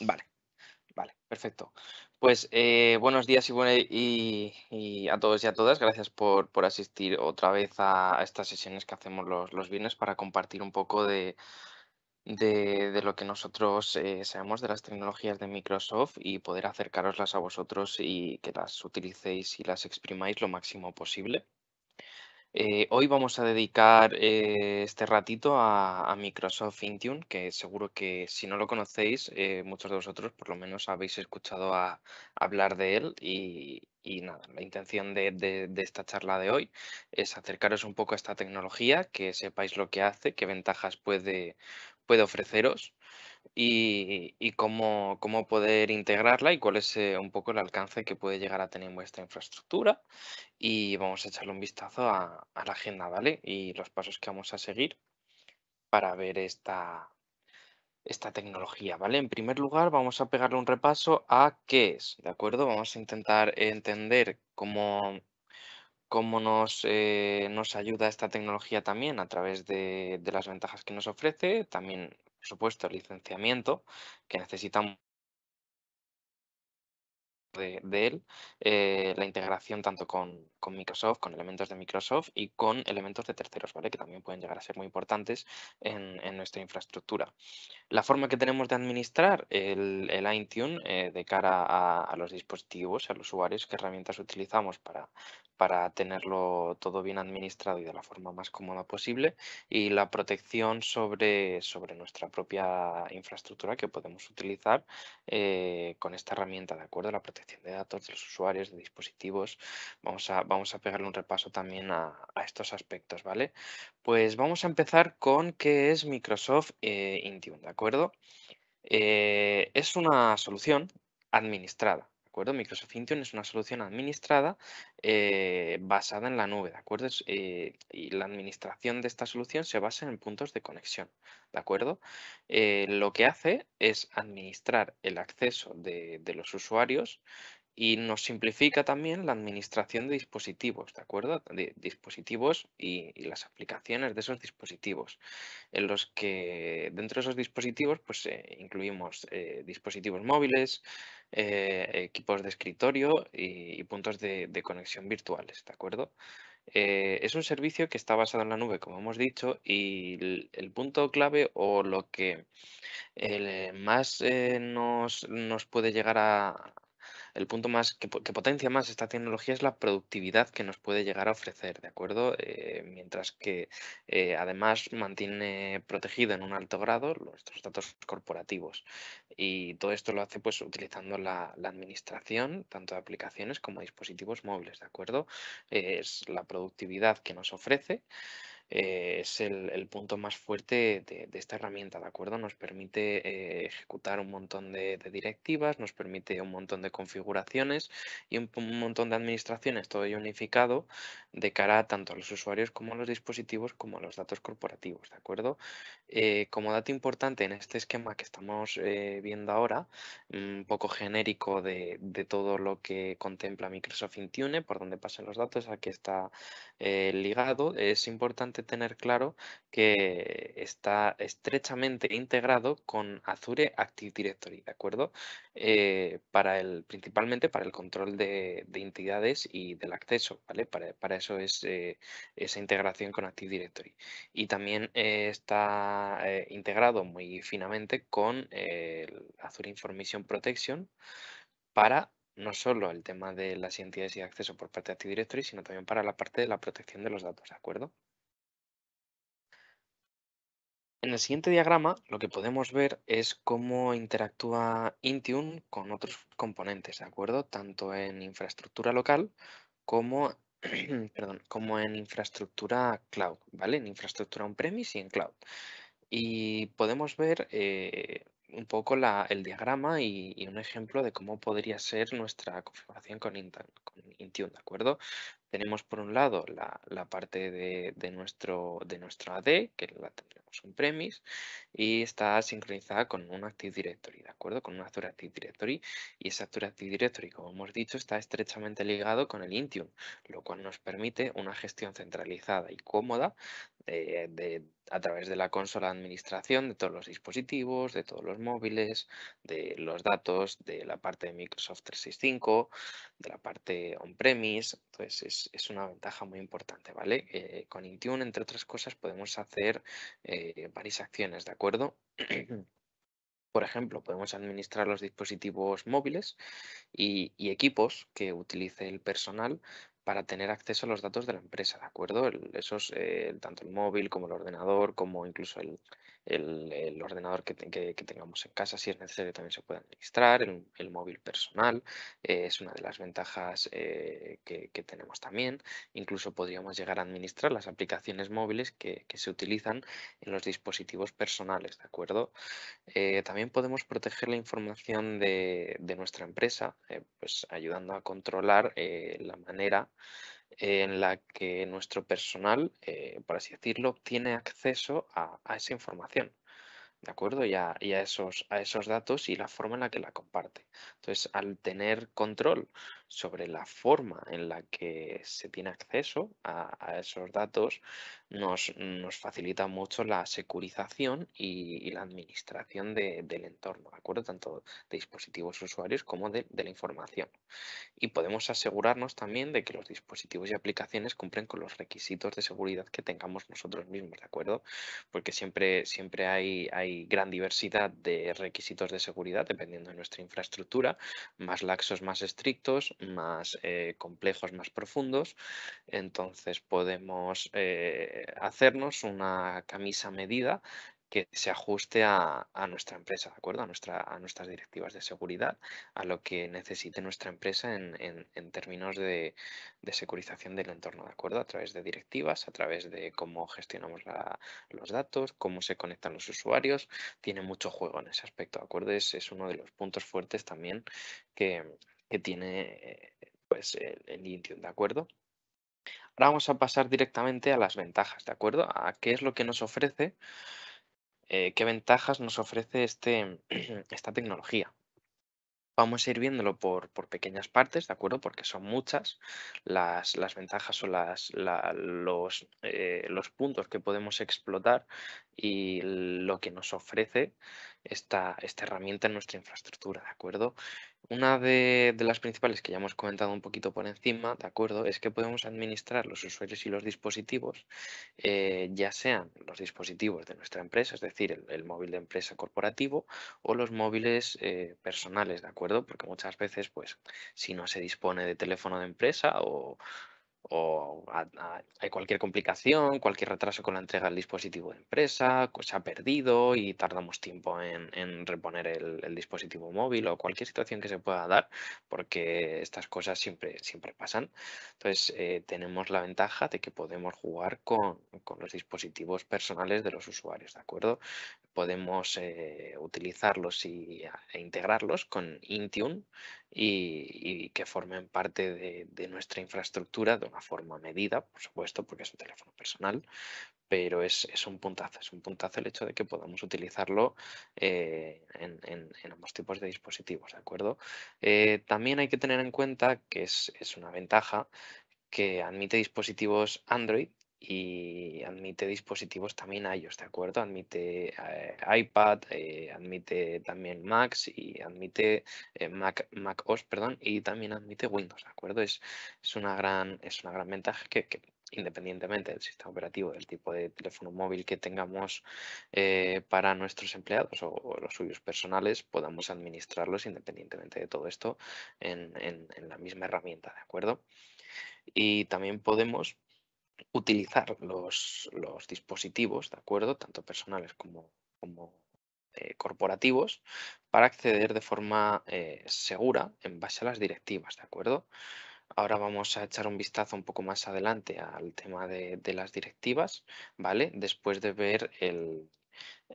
Vale, vale, perfecto. Pues eh, buenos días y, y, a todos y a todas. Gracias por, por asistir otra vez a, estas sesiones que hacemos los, viernes para compartir un poco de, de, lo que nosotros eh, sabemos de las tecnologías de Microsoft y poder acercaroslas a vosotros y que las utilicéis y las exprimáis lo máximo posible. Eh, hoy vamos a dedicar eh, este ratito a, Microsoft Intune, que seguro que si no lo conocéis, eh, muchos de vosotros por lo menos habéis escuchado hablar de él y, nada, la intención de, esta charla de hoy es acercaros un poco a esta tecnología, que sepáis lo que hace, qué ventajas puede ofreceros y, cómo, poder integrarla y cuál es eh, un poco el alcance que puede llegar a tener vuestra infraestructura. Y vamos a echarle un vistazo a, la agenda, ¿vale? Y los pasos que vamos a seguir para ver esta, esta tecnología, ¿vale? En primer lugar, vamos a pegarle un repaso a qué es, ¿de acuerdo? Vamos a intentar entender cómo, cómo nos, eh, nos ayuda esta tecnología también a través de, de, las ventajas que nos ofrece, también por supuesto, el licenciamiento, que necesitamos de, él, eh, la integración tanto con, con Microsoft, con elementos de Microsoft y con elementos de terceros, ¿vale? Que también pueden llegar a ser muy importantes en, nuestra infraestructura. La forma que tenemos de administrar el, el eh, de cara a, los dispositivos, a los usuarios, qué herramientas utilizamos para, para tenerlo todo bien administrado y de la forma más cómoda posible y la protección sobre, sobre nuestra propia infraestructura que podemos utilizar eh, con esta herramienta, ¿de acuerdo? La protección de datos de los usuarios, de dispositivos. Vamos a, vamos a pegarle un repaso también a, estos aspectos, ¿vale? Pues vamos a empezar con qué es Microsoft eh, Intune, ¿de acuerdo? Eh, es una solución administrada, ¿de acuerdo? Microsoft Intune es una solución administrada eh, basada en la nube, ¿de acuerdo? y la administración de esta solución se basa en puntos de conexión, ¿de acuerdo? lo que hace es administrar el acceso de, de los usuarios y nos simplifica también la administración de dispositivos, ¿de acuerdo? De dispositivos y, las aplicaciones de esos dispositivos, en los que dentro de esos dispositivos pues eh, incluimos eh, dispositivos móviles, eh, equipos de escritorio y, puntos de, conexión virtuales, ¿de acuerdo? es un servicio que está basado en la nube, como hemos dicho, y el, punto clave o lo que más nos puede llegar a, el punto más que, potencia más esta tecnología es la productividad que nos puede llegar a ofrecer, ¿de acuerdo? Eh, mientras que eh, además mantiene protegido en un alto grado nuestros datos corporativos. Y todo esto lo hace pues utilizando la, administración, tanto de aplicaciones como dispositivos móviles, ¿de acuerdo? es la productividad que nos ofrece. Eh, es el, punto más fuerte de, esta herramienta, ¿de acuerdo? Nos permite eh, ejecutar un montón de, directivas, nos permite un montón de configuraciones y un, un montón de administraciones, todo ello unificado de cara tanto a los usuarios como a los dispositivos como a los datos corporativos, ¿de acuerdo? Eh, como dato importante en este esquema que estamos eh, viendo ahora, un poco genérico de, todo lo que contempla Microsoft Intune, por donde pasan los datos, aquí está eh, ligado, es importante tener claro que está estrechamente integrado con Azure Active Directory, ¿de acuerdo? para el, principalmente para el control de, entidades y del acceso, ¿vale? Para, para eso es esa integración con Active Directory. Y también eh, está eh, integrado muy finamente con eh, Azure Information Protection para no solo el tema de las entidades y acceso por parte de Active Directory, sino también para la parte de la protección de los datos, ¿de acuerdo? En el siguiente diagrama lo que podemos ver es cómo interactúa Intune con otros componentes, ¿de acuerdo? Tanto en infraestructura local como perdón, como en infraestructura cloud, ¿vale? En infraestructura on-premise y en cloud. Y podemos ver eh, un poco el diagrama y, un ejemplo de cómo podría ser nuestra configuración con Intune, ¿de acuerdo? Tenemos por un lado la, parte de, de, nuestro, de nuestro AD, que la tendremos en premis, y está sincronizada con un Active Directory, ¿de acuerdo? Con un Azure Active Directory. Y ese Azure Active Directory, como hemos dicho, está estrechamente ligado con el Intune, lo cual nos permite una gestión centralizada y cómoda eh, de, a través de la consola de administración de todos los dispositivos, de todos los móviles, de los datos de la parte de Microsoft 365, de la parte on-premise. Entonces, es es, una ventaja muy importante, ¿vale? Eh, con Intune, entre otras cosas, podemos hacer eh, varias acciones, ¿de acuerdo? Por ejemplo, podemos administrar los dispositivos móviles y, equipos que utilice el personal para tener acceso a los datos de la empresa, ¿de acuerdo? Eso eh, tanto el móvil como el ordenador, como incluso el, el, ordenador que, tengamos en casa, si es necesario, también se puede administrar, el, móvil personal eh, es una de las ventajas eh, que, tenemos también. Incluso podríamos llegar a administrar las aplicaciones móviles que, se utilizan en los dispositivos personales, ¿de acuerdo? Eh, también podemos proteger la información de, de nuestra empresa, pues ayudando a controlar la manera en la que nuestro personal, eh, por así decirlo, tiene acceso a, esa información, ¿de acuerdo? Y, esos, a, esos, datos y la forma en la que la comparte. Entonces, al tener control sobre la forma en la que se tiene acceso a, esos datos nos, facilita mucho la securización y, la administración del entorno, ¿de acuerdo? Tanto de dispositivos usuarios como de, la información. Y podemos asegurarnos también de que los dispositivos y aplicaciones cumplen con los requisitos de seguridad que tengamos nosotros mismos, ¿de acuerdo? Porque siempre, siempre hay, hay gran diversidad de requisitos de seguridad dependiendo de nuestra infraestructura, más laxos, más estrictos, más eh, complejos, más profundos. Entonces podemos eh, hacernos una camisa medida que se ajuste a, nuestra empresa, ¿de acuerdo? A, nuestra, a nuestras directivas de seguridad, a lo que necesite nuestra empresa en, términos de, securización del entorno, ¿de acuerdo? A través de directivas, a través de cómo gestionamos los datos, cómo se conectan los usuarios, tiene mucho juego en ese aspecto, ¿de acuerdo? es uno de los puntos fuertes también que, que tiene eh, pues, el, el ¿de acuerdo? Ahora vamos a pasar directamente a las ventajas, ¿de acuerdo? A qué es lo que nos ofrece, eh, qué ventajas nos ofrece este, esta tecnología. Vamos a ir viéndolo por, pequeñas partes, ¿de acuerdo? Porque son muchas. Las, ventajas son las, los, eh, los, puntos que podemos explotar y lo que nos ofrece esta, esta herramienta en nuestra infraestructura, ¿de acuerdo? Una de, las principales que ya hemos comentado un poquito por encima, ¿de acuerdo? Es que podemos administrar los usuarios y los dispositivos, eh, ya sean los dispositivos de nuestra empresa, es decir, el, móvil de empresa corporativo o los móviles eh, personales, ¿de acuerdo? Porque muchas veces, pues, si no se dispone de teléfono de empresa o o hay cualquier complicación, cualquier retraso con la entrega del dispositivo de empresa, se ha perdido y tardamos tiempo en, reponer el, dispositivo móvil o cualquier situación que se pueda dar, porque estas cosas siempre, siempre pasan. Entonces, eh, tenemos la ventaja de que podemos jugar con, con, los dispositivos personales de los usuarios, ¿de acuerdo? podemos eh, utilizarlos y, e integrarlos con Intune y, que formen parte de, nuestra infraestructura de una forma medida, por supuesto, porque es un teléfono personal, pero es, un puntazo, es un puntazo el hecho de que podamos utilizarlo eh, en, ambos tipos de dispositivos, ¿de acuerdo? Eh, también hay que tener en cuenta que es una ventaja que admite dispositivos Android y admite dispositivos también a ellos, ¿de acuerdo? Admite eh, iPad, eh, admite también Macs y admite eh, Mac, Mac, OS, perdón, y también admite Windows, ¿de acuerdo? Es, es, una, gran, es una gran ventaja que, independientemente del sistema operativo, del tipo de teléfono móvil que tengamos para nuestros empleados o, los suyos personales, podamos administrarlos independientemente de todo esto en la misma herramienta, ¿de acuerdo? Y también podemos utilizar los, dispositivos, ¿de acuerdo? Tanto personales como, como eh, corporativos, para acceder de forma eh, segura en base a las directivas, ¿de acuerdo? Ahora vamos a echar un vistazo un poco más adelante al tema de, las directivas, ¿vale? Después de ver el,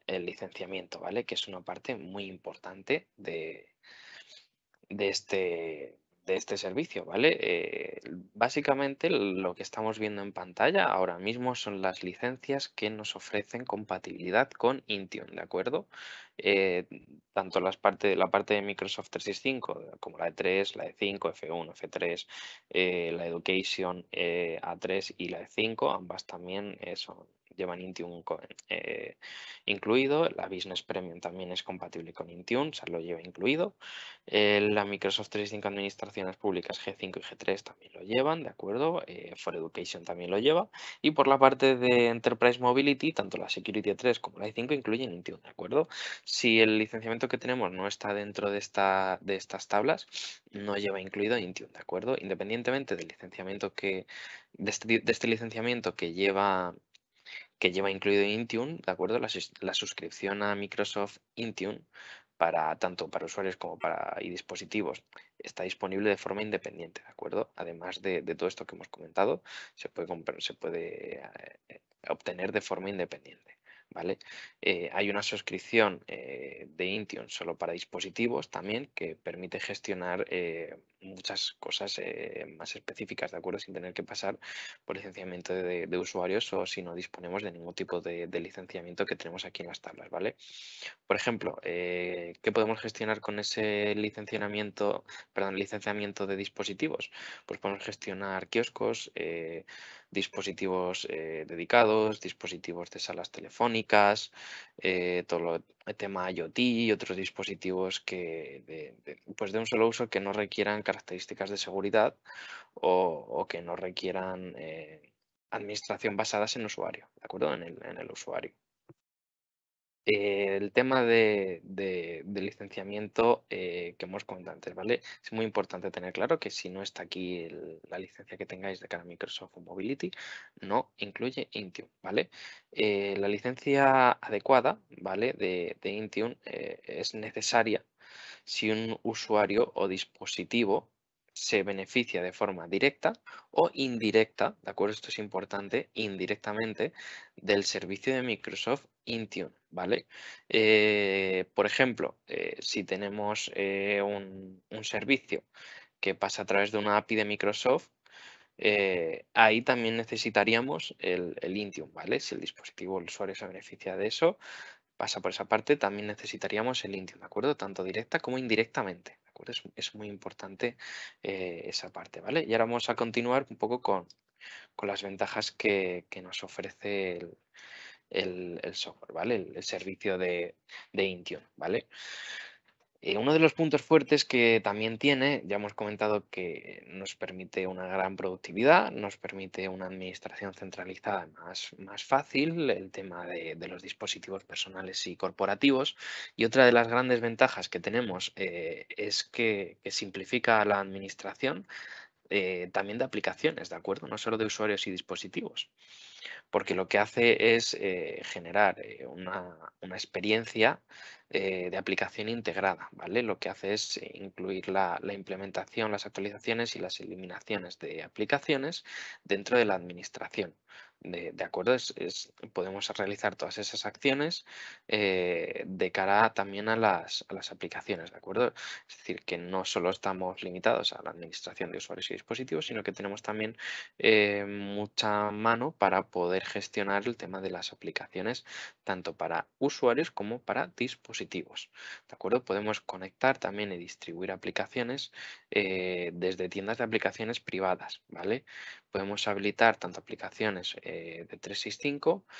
el, licenciamiento, ¿vale? Que es una parte muy importante de, de, este, de este servicio, ¿vale? Eh, básicamente lo que estamos viendo en pantalla ahora mismo son las licencias que nos ofrecen compatibilidad con Intune, ¿de acuerdo? Eh, tanto las parte, la parte de Microsoft 365 como la e 3, la e 5, F1, F3, la Education eh, A3 y la e 5, ambas también son llevan Intune eh, incluido, la Business Premium también es compatible con Intune, o sea, lo lleva incluido, la Microsoft 365 Administraciones Públicas G5 y G3 también lo llevan, ¿de acuerdo? Eh, For Education también lo lleva, y por la parte de Enterprise Mobility, tanto la Security 3 como la i5 incluyen Intune, ¿de acuerdo? Si el licenciamiento que tenemos no está dentro de, esta, de estas tablas, no lleva incluido Intune, ¿de acuerdo? Independientemente del licenciamiento que, de este, de este licenciamiento que lleva que lleva incluido Intune, ¿de acuerdo? La, la suscripción a Microsoft Intune para tanto para usuarios como para dispositivos está disponible de forma independiente, ¿de acuerdo? Además de, de todo esto que hemos comentado, se puede, comprar, se puede eh, obtener de forma independiente. ¿Vale? Eh, hay una suscripción eh, de Intune solo para dispositivos también que permite gestionar muchas cosas eh, más específicas, ¿de acuerdo? Sin tener que pasar por licenciamiento de, usuarios o si no disponemos de ningún tipo de, licenciamiento que tenemos aquí en las tablas, ¿vale? Por ejemplo, eh, ¿qué podemos gestionar con ese licenciamiento, perdón, licenciamiento de dispositivos? Pues podemos gestionar kioscos, eh, dispositivos dedicados, dispositivos de salas telefónicas, todo lo tema IoT y otros dispositivos que de, pues de un solo uso que no requieran características de seguridad o, que no requieran eh, administración basadas en usuario, ¿de acuerdo? En el, en el usuario. Eh, el tema de, licenciamiento eh, que hemos comentado antes, ¿vale? Es muy importante tener claro que si no está aquí la licencia que tengáis de cara a Microsoft Mobility, no incluye Intune, ¿vale? Eh, la licencia adecuada, ¿vale? de Intune es necesaria si un usuario o dispositivo se beneficia de forma directa o indirecta, ¿de acuerdo? Esto es importante, indirectamente del servicio de Microsoft Intune, ¿vale? Eh, por ejemplo, eh, si tenemos eh, un, servicio que pasa a través de una API de Microsoft, ahí también necesitaríamos el, Intune, ¿vale? Si el dispositivo, el usuario se beneficia de eso, pasa por esa parte, también necesitaríamos el Intune, ¿de acuerdo? Tanto directa como indirectamente. Es, muy importante eh, esa parte, ¿vale? Y ahora vamos a continuar un poco con, las ventajas que, nos ofrece el, software, ¿vale? El, servicio de, de Intune, ¿vale? Eh, uno de los puntos fuertes que también tiene, ya hemos comentado que nos permite una gran productividad, nos permite una administración centralizada más, fácil, el tema de, los dispositivos personales y corporativos. Y otra de las grandes ventajas que tenemos eh, es que, simplifica la administración eh, también de aplicaciones, ¿de acuerdo? No solo de usuarios y dispositivos porque lo que hace es eh, generar eh, una, experiencia eh, de aplicación integrada, ¿vale? Lo que hace es incluir la, implementación, las actualizaciones y las eliminaciones de aplicaciones dentro de la administración, de, acuerdo, es, podemos realizar todas esas acciones eh, de cara también a las, aplicaciones, ¿de acuerdo? Es decir, que no solo estamos limitados a la administración de usuarios y dispositivos, sino que tenemos también eh, mucha mano para poder gestionar el tema de las aplicaciones, tanto para usuarios como para dispositivos, ¿de acuerdo? Podemos conectar también y distribuir aplicaciones eh, desde tiendas de aplicaciones privadas, ¿vale? Podemos habilitar tanto aplicaciones 365 eh,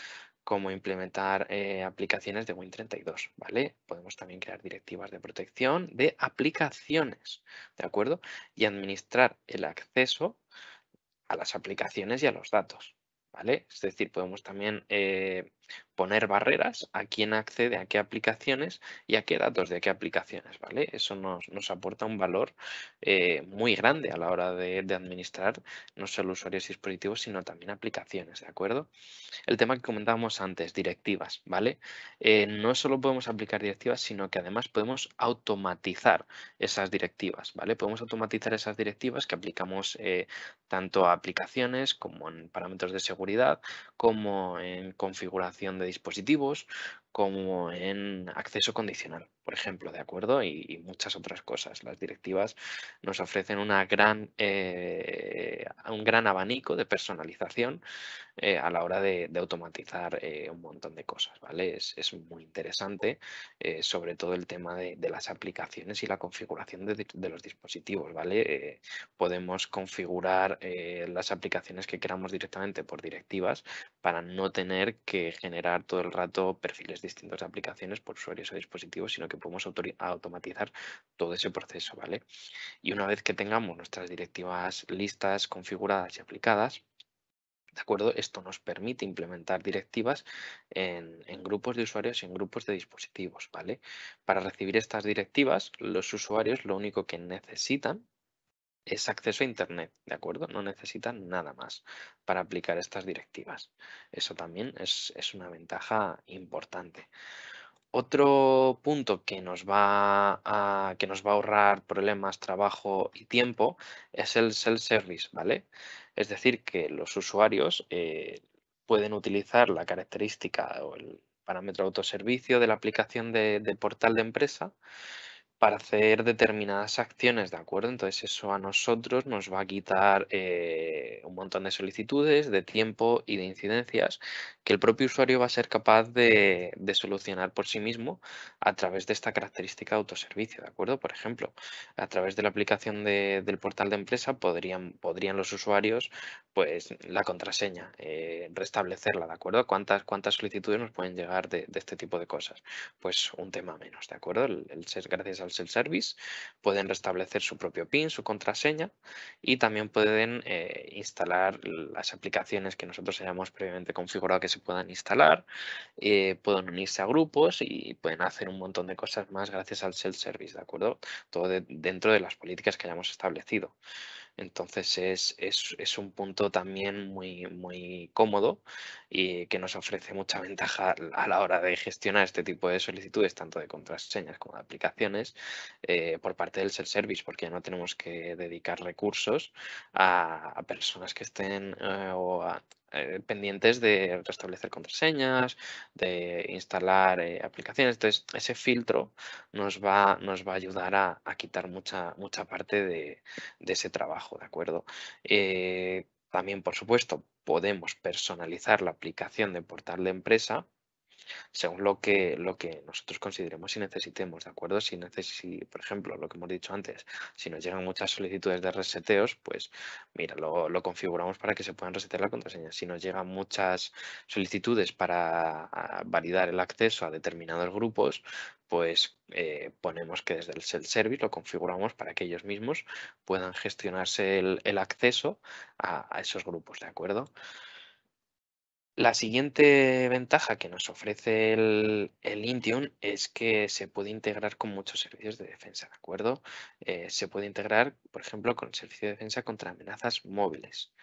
como implementar eh, aplicaciones de Win32, ¿vale? Podemos también crear directivas de protección de aplicaciones, ¿de acuerdo? Y administrar el acceso a las aplicaciones y a los datos, ¿vale? Es decir, podemos también eh, poner barreras a quién accede a qué aplicaciones y a qué datos de qué aplicaciones, ¿vale? Eso nos, aporta un valor eh, muy grande a la hora de, administrar no solo usuarios y dispositivos, sino también aplicaciones, ¿de acuerdo? El tema que comentábamos antes, directivas, ¿vale? Eh, no solo podemos aplicar directivas, sino que además podemos automatizar esas directivas, ¿vale? Podemos automatizar esas directivas que aplicamos eh, tanto a aplicaciones como en parámetros de seguridad, como en configuración de dispositivos como en acceso condicional ejemplo, ¿de acuerdo? Y, muchas otras cosas. Las directivas nos ofrecen una gran, eh, un gran abanico de personalización eh, a la hora de, automatizar eh, un montón de cosas, ¿vale? Es, muy interesante, sobre todo el tema de, las aplicaciones y la configuración de, de los dispositivos, ¿vale? podemos configurar las aplicaciones que queramos directamente por directivas para no tener que generar todo el rato perfiles distintos de aplicaciones por usuarios o dispositivos, sino que podemos automatizar todo ese proceso, ¿vale? Y una vez que tengamos nuestras directivas listas, configuradas y aplicadas, ¿De acuerdo? Esto nos permite implementar directivas en, grupos de usuarios y en grupos de dispositivos, ¿vale? Para recibir estas directivas, los usuarios lo único que necesitan es acceso a Internet, ¿de acuerdo? No necesitan nada más para aplicar estas directivas. Eso también es, es una ventaja importante. Otro punto que nos, va a, que nos va a ahorrar problemas, trabajo y tiempo es el self-service, ¿vale? Es decir, que los usuarios eh, pueden utilizar la característica o el parámetro autoservicio de la aplicación de portal de empresa para hacer determinadas acciones, ¿de acuerdo? Entonces eso a nosotros nos va a quitar eh, un montón de solicitudes, de tiempo y de incidencias que el propio usuario va a ser capaz de, solucionar por sí mismo a través de esta característica de autoservicio, ¿de acuerdo? Por ejemplo, a través de la aplicación del portal de empresa podrían, los usuarios, pues la contraseña, eh, restablecerla, ¿de acuerdo? ¿Cuántas, ¿Cuántas solicitudes nos pueden llegar de, este tipo de cosas? Pues un tema menos, ¿de acuerdo? El, el ser gracias al el service pueden restablecer su propio PIN, su contraseña y también pueden eh, instalar las aplicaciones que nosotros hayamos previamente configurado que se puedan instalar, eh, pueden unirse a grupos y pueden hacer un montón de cosas más gracias al self-service, ¿de acuerdo? Todo dentro de las políticas que hayamos establecido. Entonces es, un punto también muy, muy cómodo y que nos ofrece mucha ventaja a la hora de gestionar este tipo de solicitudes, tanto de contraseñas como de aplicaciones, eh, por parte del self-service, porque ya no tenemos que dedicar recursos a, personas que estén eh, o a eh, pendientes de restablecer contraseñas, de instalar eh, aplicaciones. Entonces, ese filtro nos va, nos va a ayudar a, quitar mucha, mucha parte de, ese trabajo, ¿de acuerdo? Eh, también, por supuesto, podemos personalizar la aplicación de portal de empresa según lo que, lo que nosotros consideremos y necesitemos, ¿de acuerdo? Si, por ejemplo, lo que hemos dicho antes, si nos llegan muchas solicitudes de reseteos, pues mira, lo, configuramos para que se puedan resetear la contraseña. Si nos llegan muchas solicitudes para ah, validar el acceso a determinados grupos, pues eh, ponemos que desde el self-service lo configuramos para que ellos mismos puedan gestionarse el, acceso a, a esos grupos, ¿de acuerdo? La siguiente ventaja que nos ofrece el, el Intune es que se puede integrar con muchos servicios de defensa, ¿de acuerdo? Eh, se puede integrar, por ejemplo, con el servicio de defensa contra amenazas móviles.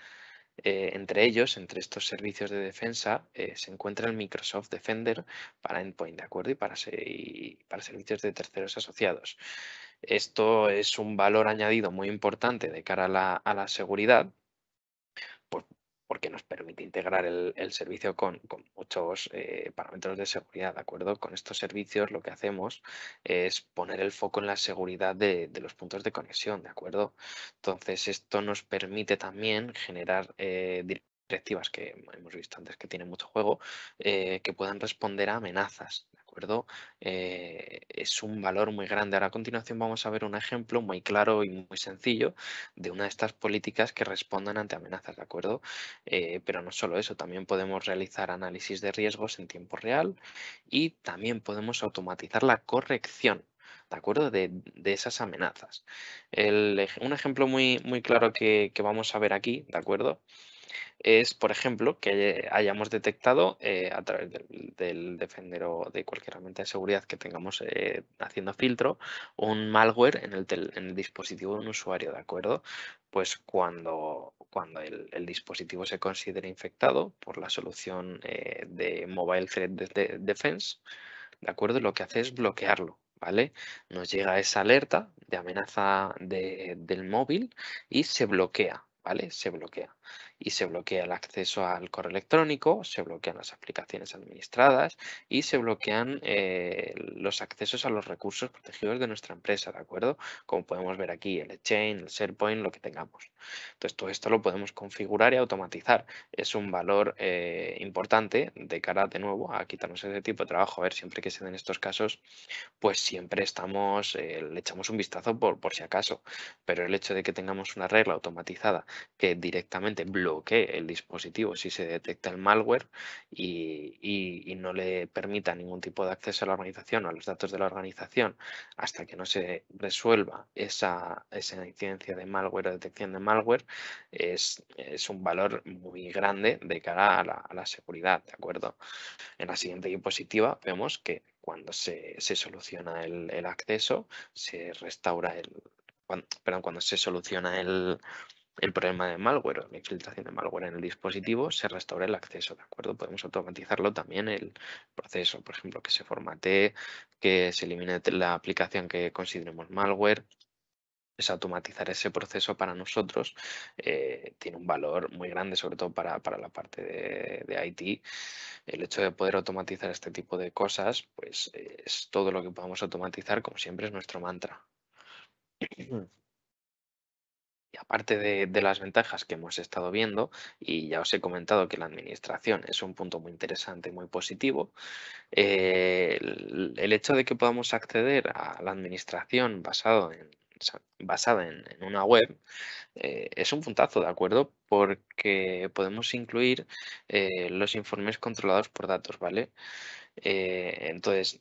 Eh, entre ellos, entre estos servicios de defensa, eh, se encuentra el Microsoft Defender para endpoint, ¿de acuerdo? Y para, servicios de terceros asociados. Esto es un valor añadido muy importante de cara a la, seguridad, por, porque nos permite integrar el, servicio con, muchos eh, parámetros de seguridad, ¿de acuerdo? Con estos servicios lo que hacemos es poner el foco en la seguridad de, los puntos de conexión, ¿de acuerdo? Entonces, esto nos permite también generar eh, directivas que hemos visto antes que tienen mucho juego, eh, que puedan responder a amenazas. ¿De acuerdo? Eh, es un valor muy grande. Ahora a continuación vamos a ver un ejemplo muy claro y muy sencillo de una de estas políticas que respondan ante amenazas, ¿de acuerdo? Eh, pero no solo eso, también podemos realizar análisis de riesgos en tiempo real y también podemos automatizar la corrección ¿de acuerdo? De, esas amenazas. un ejemplo muy, muy claro que, que, vamos a ver aquí, ¿de acuerdo? es, por ejemplo, que hayamos detectado eh, a través del, defender o de cualquier herramienta de seguridad que tengamos eh, haciendo filtro un malware en el, dispositivo de un usuario, ¿de acuerdo? Pues cuando, cuando el, dispositivo se considere infectado por la solución eh, de Mobile Threat Defense, ¿de acuerdo? Lo que hace es bloquearlo, ¿vale? Nos llega esa alerta de amenaza del móvil y se bloquea, ¿vale? Se bloquea y se bloquea el acceso al correo electrónico, se bloquean las aplicaciones administradas y se bloquean eh, los accesos a los recursos protegidos de nuestra empresa, ¿de acuerdo? Como podemos ver aquí, el Exchange, el SharePoint, lo que tengamos. Entonces, todo esto lo podemos configurar y automatizar. Es un valor eh, importante de cara, de nuevo, a quitarnos ese tipo de trabajo. A ver, siempre que se den estos casos, pues siempre estamos, eh, le echamos un vistazo por, por si acaso. Pero el hecho de que tengamos una regla automatizada que directamente bloquee el dispositivo si se detecta el malware y, no le permita ningún tipo de acceso a la organización o a los datos de la organización hasta que no se resuelva esa, incidencia de malware o detección de malware, es, un valor muy grande de cara a la, seguridad, ¿de acuerdo? En la siguiente diapositiva vemos que cuando se, soluciona el, acceso, se restaura el... perdón, cuando se soluciona el, el problema de malware o la infiltración de malware en el dispositivo, se restaura el acceso, ¿de acuerdo? Podemos automatizarlo también el proceso, por ejemplo, que se formate, que se elimine la aplicación que consideremos malware. Es automatizar ese proceso para nosotros eh, tiene un valor muy grande, sobre todo para, la parte de, de, IT. El hecho de poder automatizar este tipo de cosas, pues es todo lo que podamos automatizar, como siempre, es nuestro mantra. Mm. Y aparte de, las ventajas que hemos estado viendo, y ya os he comentado que la administración es un punto muy interesante, muy positivo, eh, el, hecho de que podamos acceder a la administración basado en, basada en, una web eh, es un puntazo, ¿de acuerdo? Porque podemos incluir eh, los informes controlados por datos, ¿vale? entonces,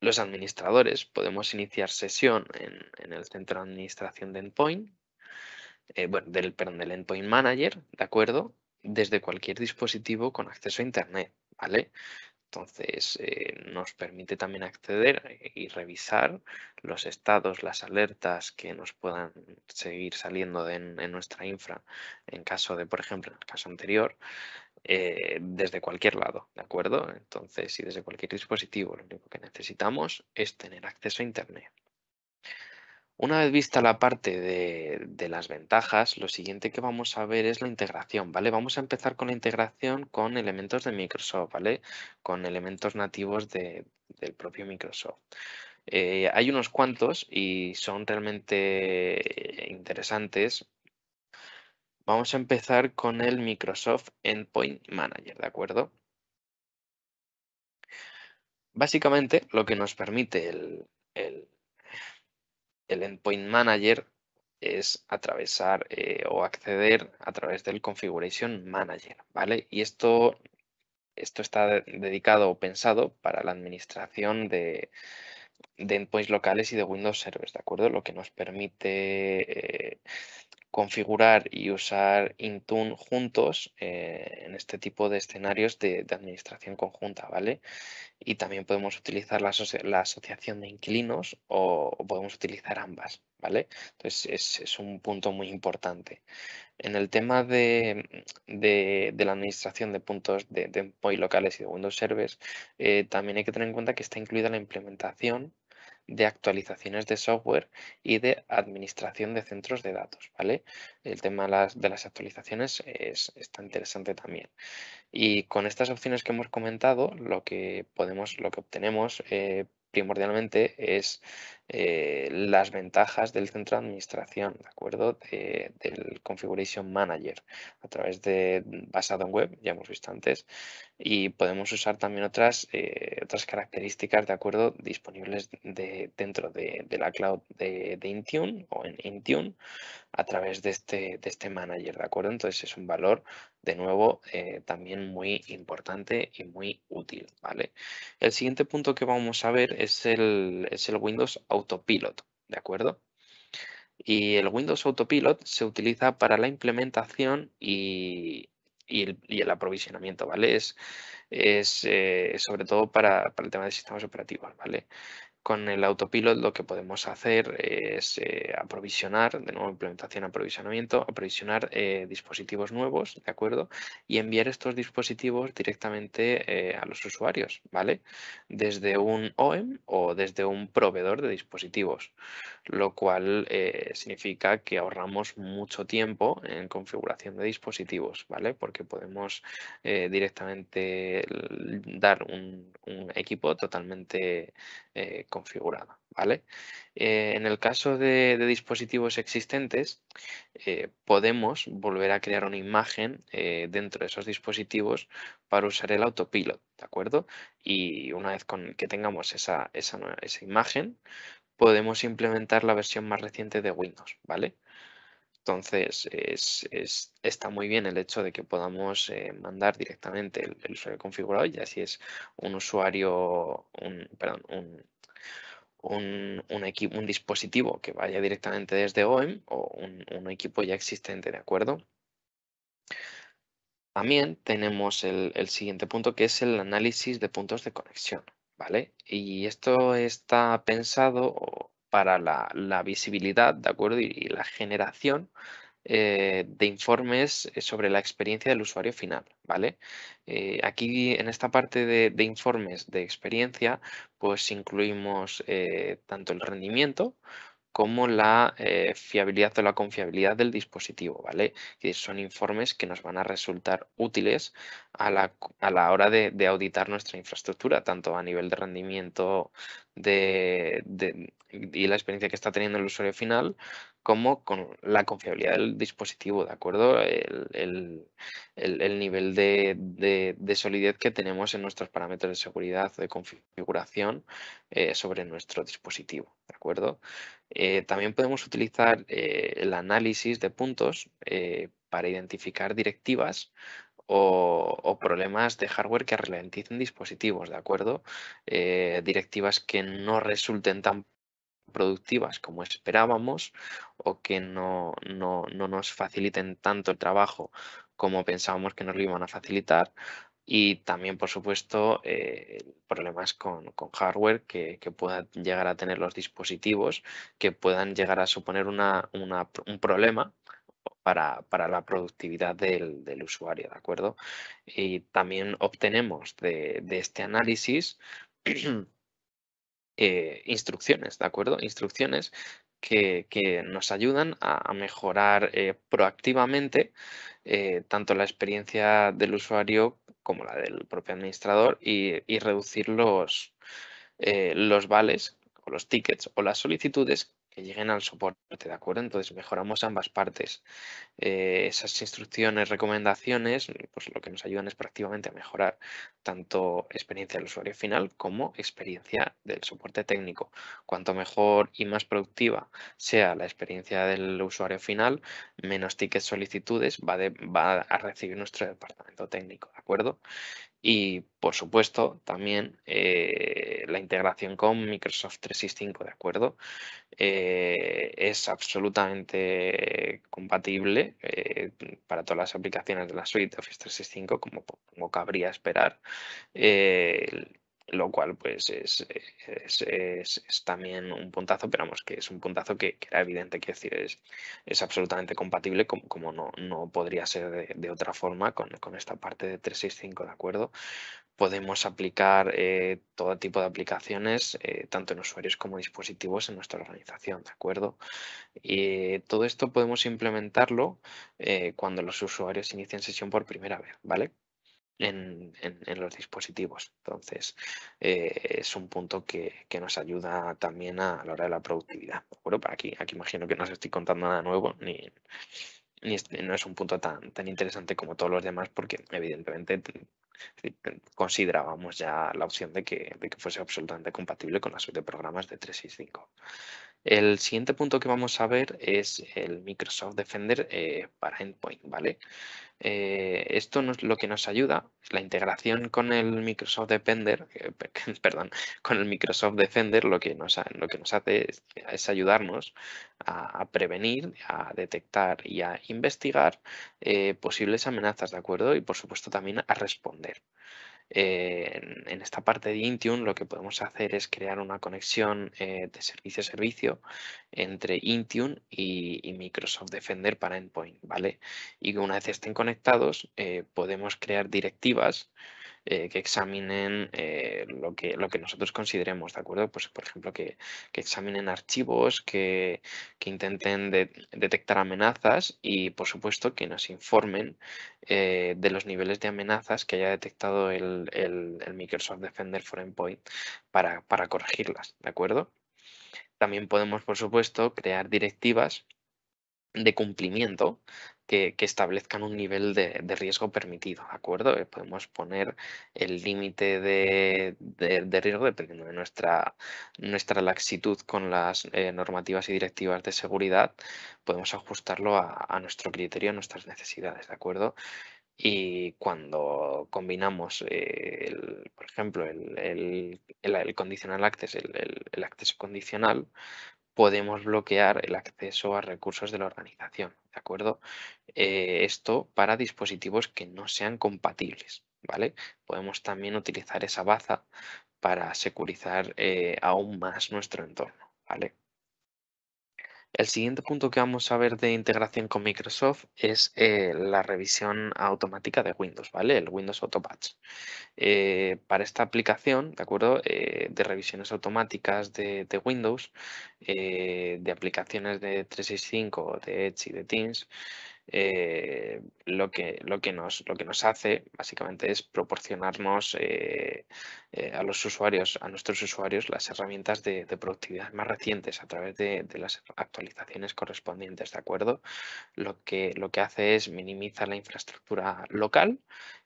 los administradores podemos iniciar sesión en, en el centro de administración de endpoint eh, bueno, del, Endpoint Manager, ¿de acuerdo? Desde cualquier dispositivo con acceso a Internet, ¿vale? Entonces, eh, nos permite también acceder eh, y revisar los estados, las alertas que nos puedan seguir saliendo en, nuestra infra en caso de, por ejemplo, en el caso anterior, desde cualquier lado, ¿de acuerdo? Entonces, si desde cualquier dispositivo, lo único que necesitamos es tener acceso a Internet. Una vez vista la parte de, las ventajas, lo siguiente que vamos a ver es la integración, ¿vale? Vamos a empezar con la integración con elementos de Microsoft, ¿vale? Con elementos nativos del propio Microsoft. Eh, hay unos cuantos y son realmente interesantes. Vamos a empezar con el Microsoft Endpoint Manager, ¿de acuerdo? Básicamente, lo que nos permite el el Endpoint Manager es atravesar eh, o acceder a través del Configuration Manager, ¿vale? Y esto, esto está dedicado o pensado para la administración de, endpoints locales y de Windows Servers, ¿de acuerdo? Lo que nos permite eh, configurar y usar Intune juntos eh, en este tipo de escenarios de, administración conjunta, ¿vale? Y también podemos utilizar la, asociación de inquilinos o, podemos utilizar ambas, ¿vale? Entonces es, un punto muy importante. En el tema de, la administración de puntos de, de locales y de Windows Servers, eh, también hay que tener en cuenta que está incluida la implementación de actualizaciones de software y de administración de centros de datos, ¿vale? El tema de las, actualizaciones es, está interesante también. Y con estas opciones que hemos comentado, lo que podemos, lo que obtenemos eh, primordialmente es eh, las ventajas del centro de administración, ¿de acuerdo? del Configuration Manager a través de mm, basado en web, ya hemos visto antes, y podemos usar también otras, eh, otras características, ¿de acuerdo? Disponibles de, dentro de, la cloud de, Intune o en Intune a través de este, de este manager, ¿de acuerdo? Entonces es un valor, de nuevo, eh, también muy importante y muy útil, ¿vale? El siguiente punto que vamos a ver es el, es el Windows Autopilot, ¿de acuerdo? Y el Windows Autopilot se utiliza para la implementación y, el, aprovisionamiento, ¿vale? Es, eh, sobre todo para, para, el tema de sistemas operativos, ¿vale? Con el autopilot lo que podemos hacer es eh, aprovisionar, de nuevo implementación, aprovisionamiento, aprovisionar eh, dispositivos nuevos, ¿de acuerdo? Y enviar estos dispositivos directamente eh, a los usuarios, ¿vale? Desde un OEM o desde un proveedor de dispositivos, lo cual significa que ahorramos mucho tiempo en configuración de dispositivos, ¿vale? Porque podemos directamente dar un, un, equipo totalmente configurada. ¿vale? Eh, en el caso de, dispositivos existentes, eh, podemos volver a crear una imagen eh, dentro de esos dispositivos para usar el autopilot, ¿de acuerdo? Y una vez que tengamos esa, imagen, podemos implementar la versión más reciente de Windows, ¿vale? Entonces, es, está muy bien el hecho de que podamos mandar directamente el, usuario configurado, ya si es un usuario, perdón, un, un, equipo, un dispositivo que vaya directamente desde OEM o un, equipo ya existente, ¿de acuerdo? También tenemos el, siguiente punto que es el análisis de puntos de conexión, ¿vale? Y esto está pensado para la, visibilidad, ¿de acuerdo? y la generación eh, de informes eh, sobre la experiencia del usuario final, ¿vale? Eh, aquí en esta parte de, informes de experiencia, pues incluimos tanto el rendimiento como la fiabilidad o la confiabilidad del dispositivo, ¿vale? Que son informes que nos van a resultar útiles a la, hora de, auditar nuestra infraestructura, tanto a nivel de rendimiento de, y la experiencia que está teniendo el usuario final, como con la confiabilidad del dispositivo, ¿de acuerdo? El, nivel de, solidez que tenemos en nuestros parámetros de seguridad, de configuración eh, sobre nuestro dispositivo, ¿de acuerdo? Eh, también podemos utilizar eh, el análisis de puntos para identificar directivas o, problemas de hardware que ralenticen dispositivos, ¿de acuerdo? directivas que no resulten tan productivas como esperábamos o que no, nos faciliten tanto el trabajo como pensábamos que nos lo iban a facilitar. Y también, por supuesto, eh, problemas con, hardware que, puedan llegar a tener los dispositivos, que puedan llegar a suponer un problema para, la productividad del, usuario, ¿de acuerdo? Y también obtenemos de, de este análisis Eh, instrucciones, ¿de acuerdo? Instrucciones que, nos ayudan a, mejorar eh, proactivamente eh, tanto la experiencia del usuario como la del propio administrador y, y reducir los, los vales o los tickets o las solicitudes que lleguen al soporte, ¿de acuerdo? Entonces mejoramos ambas partes. Eh, esas instrucciones, recomendaciones, pues lo que nos ayudan es prácticamente a mejorar tanto experiencia del usuario final como experiencia del soporte técnico. Cuanto mejor y más productiva sea la experiencia del usuario final, menos tickets solicitudes va, va a recibir nuestro departamento técnico, ¿de acuerdo? Y, por supuesto, también eh, la integración con Microsoft 365, ¿de acuerdo? Eh, es absolutamente compatible eh, para todas las aplicaciones de la suite Office 365, como, cabría esperar lo cual pues es, también un puntazo, pero vamos, que es un puntazo que, era evidente, que decir, es, absolutamente compatible, como, no, no, podría ser de, otra forma con, esta parte de 365, ¿de acuerdo? Podemos aplicar eh, todo tipo de aplicaciones, eh, tanto en usuarios como dispositivos en nuestra organización, ¿de acuerdo? Y eh, todo esto podemos implementarlo cuando los usuarios inician sesión por primera vez, ¿vale? en, los dispositivos. Entonces, eh, es un punto que, nos ayuda también a, la hora de la productividad. Bueno, para aquí, aquí imagino que no os estoy contando nada nuevo, ni, no es un punto tan, tan interesante como todos los demás, porque evidentemente considerábamos ya la opción de que, que fuese absolutamente compatible con la suite de programas de 365. El siguiente punto que vamos a ver es el Microsoft Defender eh, para Endpoint, ¿vale? Eh, esto es lo que nos ayuda es la integración con el Microsoft Defender, eh, perdón, con el Microsoft Defender lo que nos, lo que nos hace es, ayudarnos a, a, prevenir, a detectar y a investigar posibles amenazas, ¿de acuerdo? Y por supuesto también a responder. Eh, en, esta parte de Intune lo que podemos hacer es crear una conexión eh, de servicio a servicio entre Intune y, Microsoft Defender para Endpoint, ¿vale? Y una vez estén conectados, eh, podemos crear directivas eh, que examinen eh, lo, que, lo que nosotros consideremos, ¿de acuerdo? Pues, por ejemplo, que, examinen archivos, que, intenten detectar amenazas y, por supuesto, que nos informen eh, de los niveles de amenazas que haya detectado el, Microsoft Defender for Endpoint para, para corregirlas, ¿de acuerdo? También podemos, por supuesto, crear directivas de cumplimiento que, establezcan un nivel de, riesgo permitido, ¿de acuerdo? Eh, podemos poner el límite de, riesgo dependiendo de nuestra, nuestra laxitud con las eh, normativas y directivas de seguridad, podemos ajustarlo a, nuestro criterio, a nuestras necesidades, ¿de acuerdo? Y cuando combinamos, eh, por ejemplo, el, el, el, condicional access, el, el, el acceso condicional, podemos bloquear el acceso a recursos de la organización, ¿de acuerdo? Eh, esto para dispositivos que no sean compatibles, ¿vale? Podemos también utilizar esa baza para securizar eh, aún más nuestro entorno, ¿vale? El siguiente punto que vamos a ver de integración con Microsoft es eh, la revisión automática de Windows, ¿vale? El Windows Autopatch. Eh, para esta aplicación, ¿de acuerdo? Eh, de revisiones automáticas de, Windows, de aplicaciones de 365, de Edge y de Teams, lo, que, lo, que nos, lo que nos hace básicamente es proporcionarnos eh, a los usuarios, a nuestros usuarios, las herramientas de, productividad más recientes a través de, las actualizaciones correspondientes, ¿de acuerdo? Lo que, lo que hace es minimizar la infraestructura local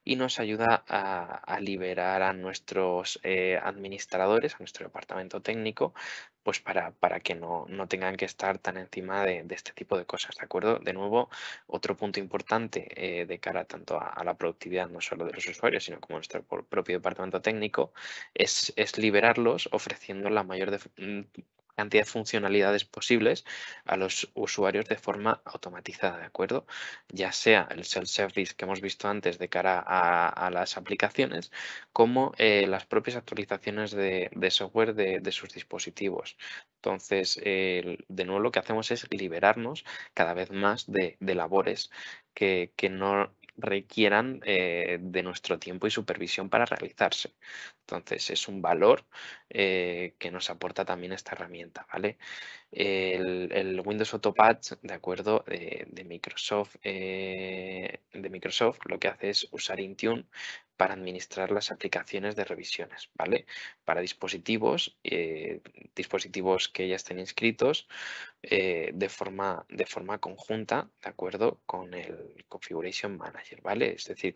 y nos ayuda a, liberar a nuestros eh, administradores, a nuestro departamento técnico, pues para, que no, tengan que estar tan encima de, este tipo de cosas, ¿de acuerdo? De nuevo, otro punto importante eh, de cara tanto a, la productividad no solo de los usuarios, sino como nuestro propio departamento técnico, es, liberarlos ofreciendo la mayor mm, cantidad de funcionalidades posibles a los usuarios de forma automatizada, ¿de acuerdo? Ya sea el self-service que hemos visto antes de cara a, las aplicaciones, como eh, las propias actualizaciones de, software de, sus dispositivos. Entonces, de nuevo lo que hacemos es liberarnos cada vez más de, labores que, que no requieran eh, de nuestro tiempo y supervisión para realizarse. Entonces, es un valor eh, que nos aporta también esta herramienta, ¿vale? El, Windows Autopatch, de acuerdo, de, Microsoft, eh, de Microsoft, lo que hace es usar Intune para administrar las aplicaciones de revisiones, ¿vale? Para dispositivos, eh, dispositivos que ya estén inscritos eh, de, forma, de forma conjunta, ¿de acuerdo? Con el Configuration Manager, ¿vale? Es decir,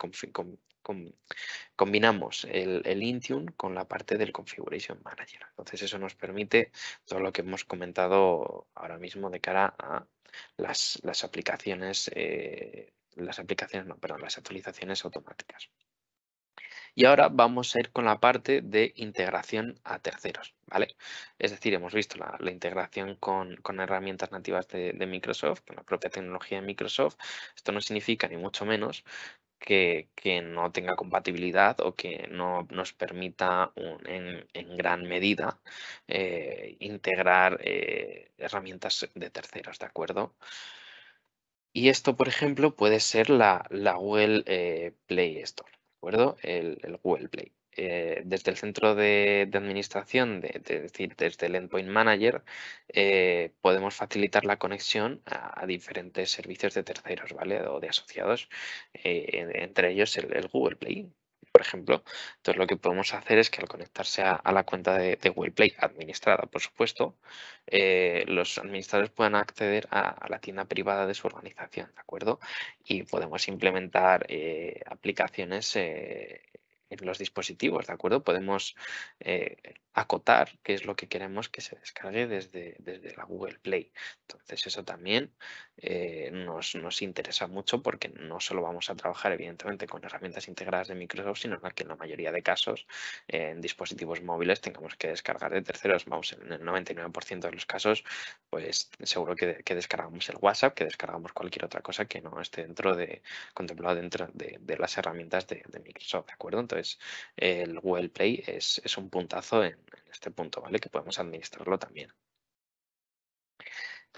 combinamos el, Intune con la parte del Configuration Manager. Entonces eso nos permite todo lo que hemos comentado ahora mismo de cara a las, aplicaciones, eh, las aplicaciones, no, perdón, las actualizaciones automáticas. Y ahora vamos a ir con la parte de integración a terceros, ¿vale? Es decir, hemos visto la, integración con, herramientas nativas de, Microsoft, con la propia tecnología de Microsoft. Esto no significa ni mucho menos que, no tenga compatibilidad o que no nos permita en, gran medida eh, integrar eh, herramientas de terceros, ¿de acuerdo? Y esto, por ejemplo, puede ser la, la Google eh, Play Store. El, Google Play. Eh, desde el centro de, administración, de, decir, desde el Endpoint Manager, eh, podemos facilitar la conexión a, diferentes servicios de terceros, ¿vale? O de asociados, eh, entre ellos el Google Play, por ejemplo. Entonces lo que podemos hacer es que al conectarse a, la cuenta de, Google Play administrada por supuesto, eh, los administradores puedan acceder a, la tienda privada de su organización, ¿de acuerdo? Y podemos implementar eh, aplicaciones eh, en los dispositivos, ¿de acuerdo? Podemos acotar qué es lo que queremos que se descargue desde, desde la Google Play. Entonces eso también eh, nos, nos, interesa mucho porque no solo vamos a trabajar evidentemente con herramientas integradas de Microsoft, sino que en la mayoría de casos en dispositivos móviles tengamos que descargar de terceros. Vamos, en el 99% de los casos, pues seguro que, descargamos el WhatsApp, que descargamos cualquier otra cosa que no esté dentro de, contemplado dentro de, las herramientas de, de, Microsoft, ¿de acuerdo? Entonces el Google Play es, es un puntazo en en este punto, ¿vale? Que podemos administrarlo también.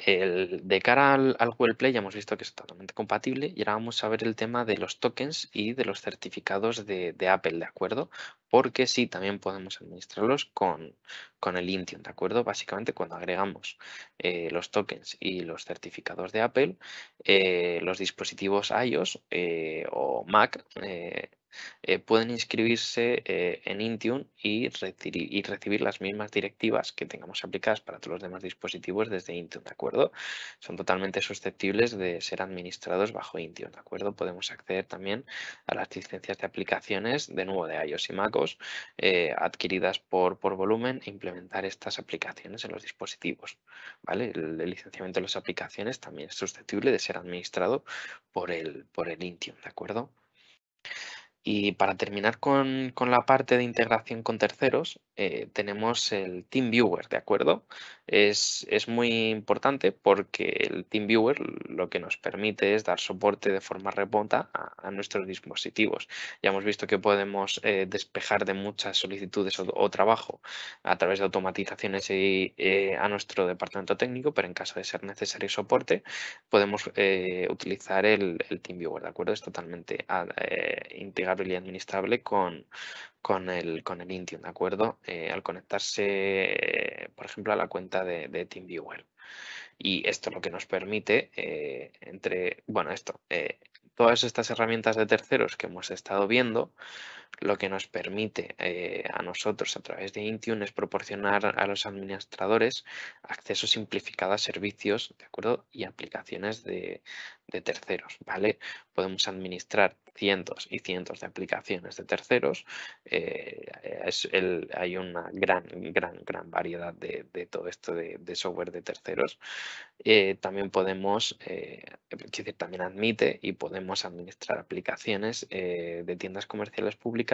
El, de cara al, Google Play ya hemos visto que es totalmente compatible y ahora vamos a ver el tema de los tokens y de los certificados de, de Apple, ¿de acuerdo? porque sí también podemos administrarlos con, el Intune, ¿de acuerdo? Básicamente cuando agregamos eh, los tokens y los certificados de Apple, eh, los dispositivos iOS eh, o Mac pueden inscribirse en Intune y, y, recibir las mismas directivas que tengamos aplicadas para todos los demás dispositivos desde Intune, ¿de acuerdo? Son totalmente susceptibles de ser administrados bajo Intune, ¿de acuerdo? Podemos acceder también a las licencias de aplicaciones de nuevo de iOS y Mac eh, adquiridas por, volumen e implementar estas aplicaciones en los dispositivos. ¿vale? El, licenciamiento de las aplicaciones también es susceptible de ser administrado por el, por el Intium, ¿de acuerdo? Y para terminar con, con, la parte de integración con terceros, eh, tenemos el Team Viewer, ¿de acuerdo? Es, muy importante porque el Team Viewer lo que nos permite es dar soporte de forma remota a, nuestros dispositivos. Ya hemos visto que podemos eh, despejar de muchas solicitudes o, trabajo a través de automatizaciones eh, a nuestro departamento técnico, pero en caso de ser necesario soporte, podemos utilizar el, el Team Viewer, ¿de acuerdo? Es totalmente integrable y administrable con, con el, con el ¿de acuerdo? Eh, al conectarse, por ejemplo, a la cuenta de, de TeamViewer. Y esto lo que nos permite, eh, entre, bueno, esto, eh, todas estas herramientas de terceros que hemos estado viendo, lo que nos permite eh, a nosotros a través de Intune es proporcionar a los administradores acceso simplificado a servicios y aplicaciones de, terceros. ¿vale? Podemos administrar cientos y cientos de aplicaciones de terceros. Eh, hay una gran, gran, gran variedad de, todo esto de, software de terceros. Eh, también podemos, decir, también admite y podemos administrar aplicaciones de tiendas comerciales públicas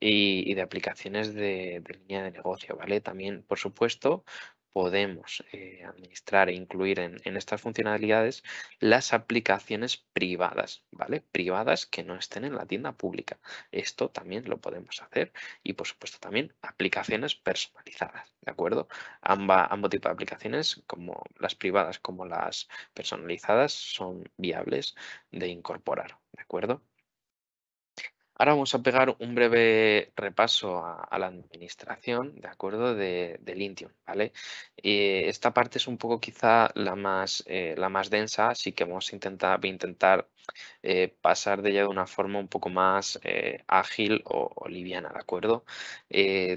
y, de aplicaciones de, línea de negocio, ¿vale? También, por supuesto, podemos eh, administrar e incluir en, estas funcionalidades las aplicaciones privadas, ¿vale? Privadas que no estén en la tienda pública. Esto también lo podemos hacer y, por supuesto, también aplicaciones personalizadas, ¿de acuerdo? ambos tipos de aplicaciones, como las privadas como las personalizadas, son viables de incorporar, ¿de acuerdo? Ahora vamos a pegar un breve repaso a, la administración, ¿de acuerdo? De, de Intium, ¿vale? Eh, esta parte es un poco quizá la más, eh, la más densa, así que vamos a intentar, eh, pasar de ella de una forma un poco más ágil o, liviana, ¿de acuerdo?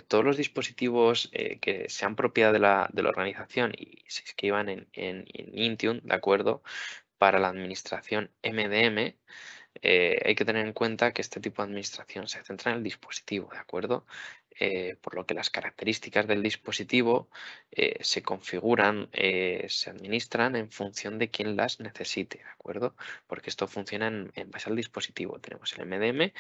todos los dispositivos que sean propiedad de la, organización y se escriban en, en, Intium, ¿de acuerdo? Para la administración MDM, eh, hay que tener en cuenta que este tipo de administración se centra en el dispositivo, ¿de acuerdo? Eh, por lo que las características del dispositivo eh, se configuran, se administran en función de quien las necesite, ¿de acuerdo? Porque esto funciona en, base al dispositivo. Tenemos el MDM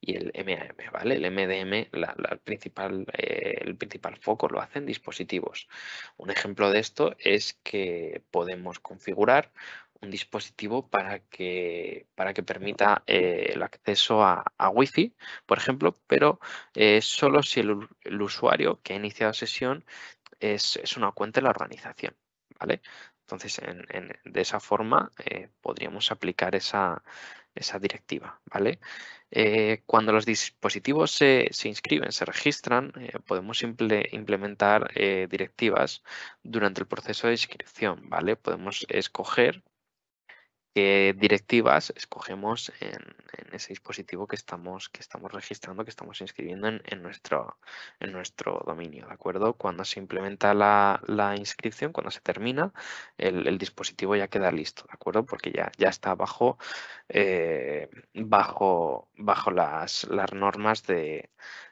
y el MAM, ¿vale? El MDM, el principal foco lo hacen dispositivos. Un ejemplo de esto es que podemos configurar un dispositivo para que, para que permita eh, el acceso a, a, wi por ejemplo, pero eh, solo si el, usuario que ha iniciado sesión es, una cuenta de la organización. ¿vale? Entonces, de esa forma eh, podríamos aplicar esa, directiva. ¿vale? cuando los dispositivos se, inscriben, se registran, podemos implementar directivas durante el proceso de inscripción. ¿vale? Podemos escoger qué directivas escogemos en, ese dispositivo que estamos, que estamos registrando, que estamos inscribiendo en, nuestro, en nuestro dominio. ¿de acuerdo? Cuando se implementa la, inscripción, cuando se termina, el, dispositivo ya queda listo, ¿de acuerdo? Porque ya, ya está bajo, eh, bajo, bajo las, las normas de,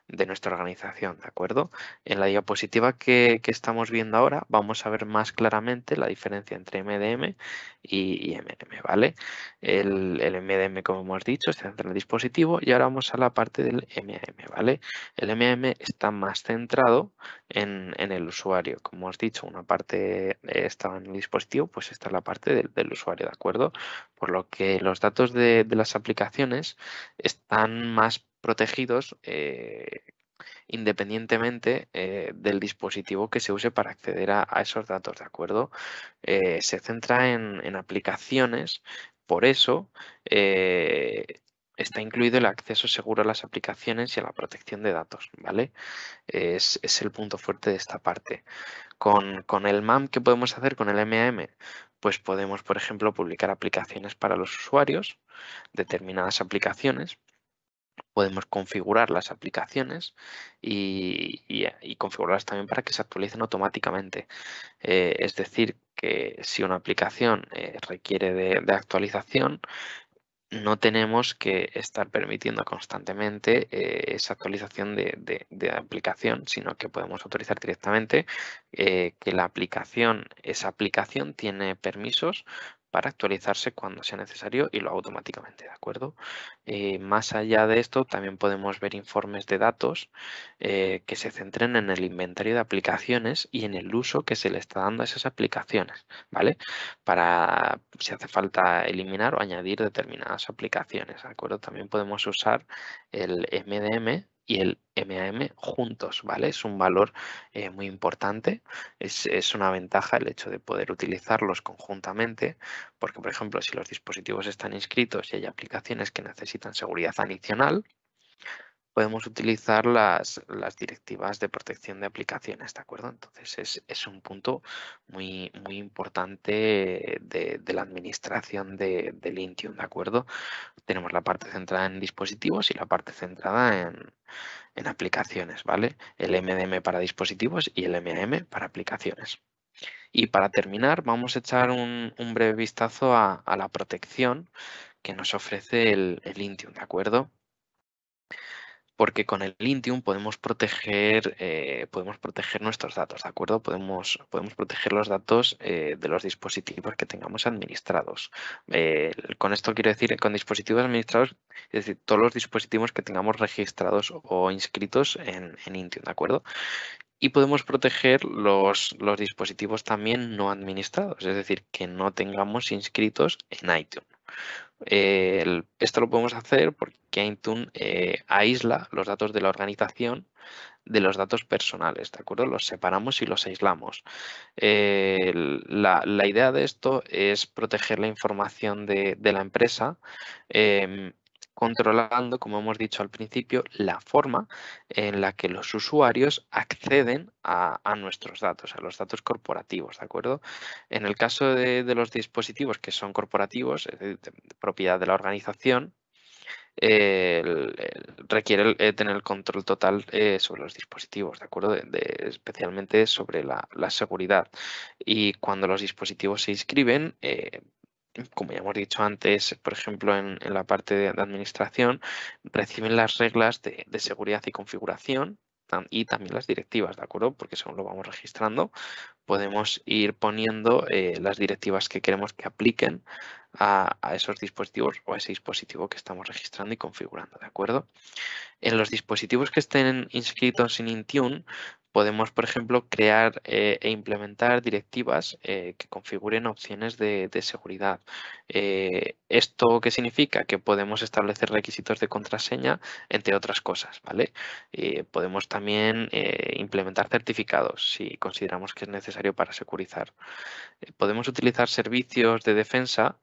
de nuestra organización, ¿de acuerdo? En la diapositiva que, estamos viendo ahora vamos a ver más claramente la diferencia entre MDM y, MM, ¿vale? El, MDM, como hemos dicho, está en el dispositivo y ahora vamos a la parte del MM, ¿vale? El MM está más centrado en, el usuario. Como os dicho, una parte está en el dispositivo, pues está la parte del, usuario, ¿de acuerdo? Por lo que los datos de, de las aplicaciones están más protegidos eh, independientemente eh, del dispositivo que se use para acceder a, esos datos, ¿de acuerdo? Eh, se centra en, aplicaciones, por eso está incluido el acceso seguro a las aplicaciones y a la protección de datos, ¿vale? Es, el punto fuerte de esta parte. Con, con, el MAM, ¿qué podemos hacer con el MAM? Pues podemos, por ejemplo, publicar aplicaciones para los usuarios, determinadas aplicaciones, podemos configurar las aplicaciones eh, y, configurarlas también para que se actualicen automáticamente. Eh, es decir, que si una aplicación eh, requiere de, actualización, no tenemos que estar permitiendo constantemente esa actualización de, de, aplicación, sino que podemos autorizar directamente que la aplicación, esa aplicación tiene permisos para actualizarse cuando sea necesario y lo automáticamente, ¿de acuerdo? Eh, más allá de esto, también podemos ver informes de datos eh, que se centren en el inventario de aplicaciones y en el uso que se le está dando a esas aplicaciones, ¿vale? Para si hace falta eliminar o añadir determinadas aplicaciones, ¿de acuerdo? También podemos usar el MDM y el MAM juntos, ¿vale? Es un valor eh, muy importante, es, es, una ventaja el hecho de poder utilizarlos conjuntamente, porque por ejemplo si los dispositivos están inscritos y hay aplicaciones que necesitan seguridad adicional, podemos utilizar las, directivas de protección de aplicaciones, ¿de acuerdo? Entonces es, un punto muy, muy importante de, la administración del de Intune, ¿de acuerdo? Tenemos la parte centrada en dispositivos y la parte centrada en, aplicaciones, ¿vale? El MDM para dispositivos y el MAM para aplicaciones. Y para terminar, vamos a echar un, breve vistazo a, la protección que nos ofrece el, el ¿de acuerdo? porque con el Intium podemos proteger, eh, podemos proteger nuestros datos, ¿de acuerdo? Podemos, podemos proteger los datos eh, de los dispositivos que tengamos administrados. Eh, con esto quiero decir, con dispositivos administrados, es decir, todos los dispositivos que tengamos registrados o inscritos en, en Intium, ¿de acuerdo? y podemos proteger los, los, dispositivos también no administrados, es decir, que no tengamos inscritos en iTunes. Eh, esto lo podemos hacer porque Intune eh, aísla los datos de la organización de los datos personales, ¿de acuerdo? Los separamos y los aislamos. Eh, la, idea de esto es proteger la información de, la empresa em, controlando, como hemos dicho al principio, la forma en la que los usuarios acceden a, nuestros datos, a los datos corporativos, ¿de acuerdo? En el caso de, los dispositivos que son corporativos, propiedad de la organización, requiere eh, tener el control total eh, sobre los dispositivos, ¿de acuerdo? especialmente sobre la, seguridad. Y cuando los dispositivos se inscriben, eh, como ya hemos dicho antes, por ejemplo, en, la parte de, administración, reciben las reglas de, seguridad y configuración y también las directivas, ¿de acuerdo? Porque según lo vamos registrando, podemos ir poniendo eh, las directivas que queremos que apliquen a, esos dispositivos o a ese dispositivo que estamos registrando y configurando, ¿de acuerdo? En los dispositivos que estén inscritos en Intune, podemos, por ejemplo, crear eh, e implementar directivas eh, que configuren opciones de, seguridad. Eh, ¿Esto qué significa? Que podemos establecer requisitos de contraseña, entre otras cosas, ¿vale? podemos también implementar certificados si consideramos que es necesario para securizar. podemos utilizar servicios de defensa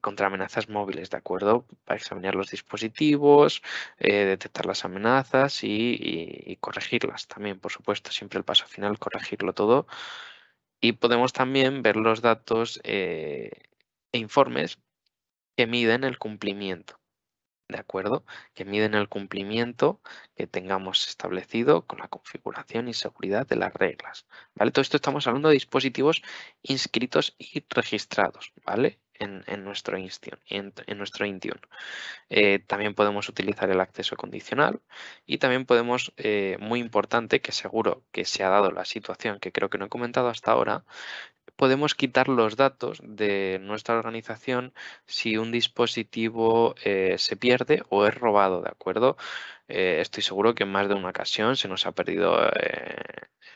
contra amenazas móviles, ¿de acuerdo? Para examinar los dispositivos, detectar las amenazas y corregirlas también, por supuesto, siempre el paso final, corregirlo todo. Y podemos también ver los datos eh, e informes que miden el cumplimiento. ¿De acuerdo? Que miden el cumplimiento que tengamos establecido con la configuración y seguridad de las reglas. ¿Vale? Todo esto estamos hablando de dispositivos inscritos y registrados. ¿Vale? en, nuestro en, nuestro Intune. Eh, también podemos utilizar el acceso condicional y también podemos, eh, muy importante, que seguro que se ha dado la situación que creo que no he comentado hasta ahora, podemos quitar los datos de nuestra organización si un dispositivo eh, se pierde o es robado, ¿de acuerdo? Eh, estoy seguro que en más de una ocasión se nos ha perdido eh,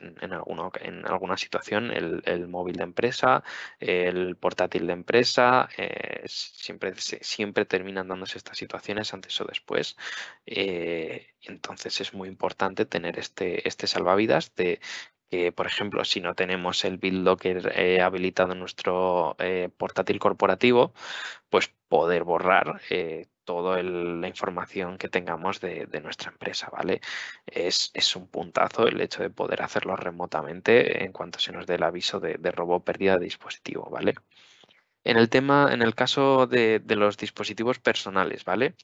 en, alguna, situación el, móvil de empresa, el portátil de empresa, siempre, siempre terminan dándose estas situaciones antes o después. Eh, entonces es muy importante tener este, este salvavidas de por ejemplo, si no tenemos el BitLocker eh, habilitado en nuestro eh, portátil corporativo, pues poder borrar eh, toda la información que tengamos de, nuestra empresa, ¿vale? Es, un puntazo el hecho de poder hacerlo remotamente en cuanto se nos dé el aviso de, robo o pérdida de dispositivo, ¿vale? En el tema, en el caso de, de los dispositivos personales, ¿vale?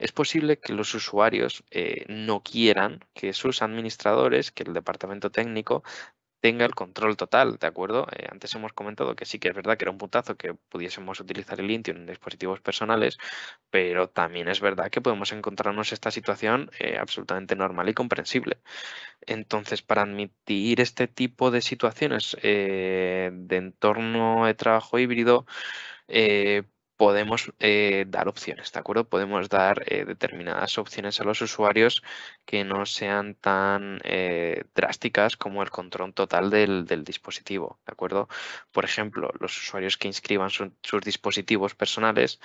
es posible que los usuarios eh, no quieran que sus administradores, que el departamento técnico, tenga el control total, ¿de acuerdo? Eh, antes hemos comentado que sí que es verdad que era un putazo que pudiésemos utilizar el Intune en dispositivos personales, pero también es verdad que podemos encontrarnos esta situación eh, absolutamente normal y comprensible. Entonces, para admitir este tipo de situaciones de entorno de trabajo híbrido, podemos eh, dar opciones, ¿de acuerdo? Podemos dar eh, determinadas opciones a los usuarios que no sean tan eh, drásticas como el control total del, dispositivo, ¿de acuerdo? Por ejemplo, los usuarios que inscriban sus dispositivos personales,